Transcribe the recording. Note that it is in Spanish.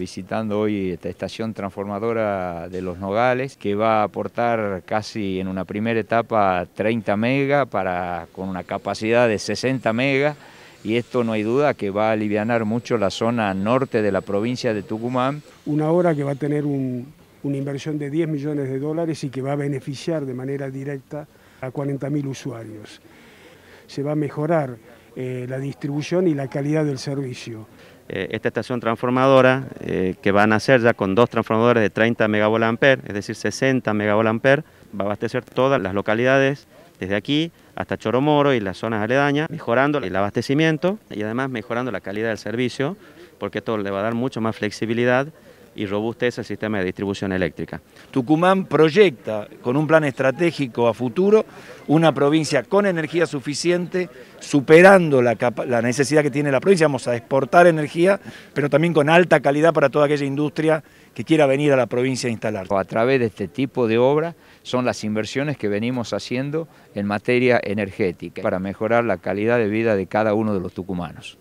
visitando hoy esta estación transformadora de Los Nogales, que va a aportar casi en una primera etapa 30 megas para, con una capacidad de 60 megas y esto no hay duda que va a aliviar mucho la zona norte de la provincia de Tucumán. Una hora que va a tener una inversión de 10 millones de dólares y que va a beneficiar de manera directa a 40.000 usuarios. Se va a mejorar eh, la distribución y la calidad del servicio. Eh, esta estación transformadora eh, que van a hacer ya con dos transformadores de 30 megavolamper, es decir 60 megavolamper, va a abastecer todas las localidades desde aquí hasta Choromoro y las zonas aledañas, mejorando el abastecimiento y además mejorando la calidad del servicio, porque esto le va a dar mucho más flexibilidad y robustez el sistema de distribución eléctrica. Tucumán proyecta con un plan estratégico a futuro una provincia con energía suficiente, superando la, necesidad que tiene la provincia, vamos a exportar energía, pero también con alta calidad para toda aquella industria que quiera venir a la provincia a instalar. A través de este tipo de obra son las inversiones que venimos haciendo en materia energética para mejorar la calidad de vida de cada uno de los tucumanos.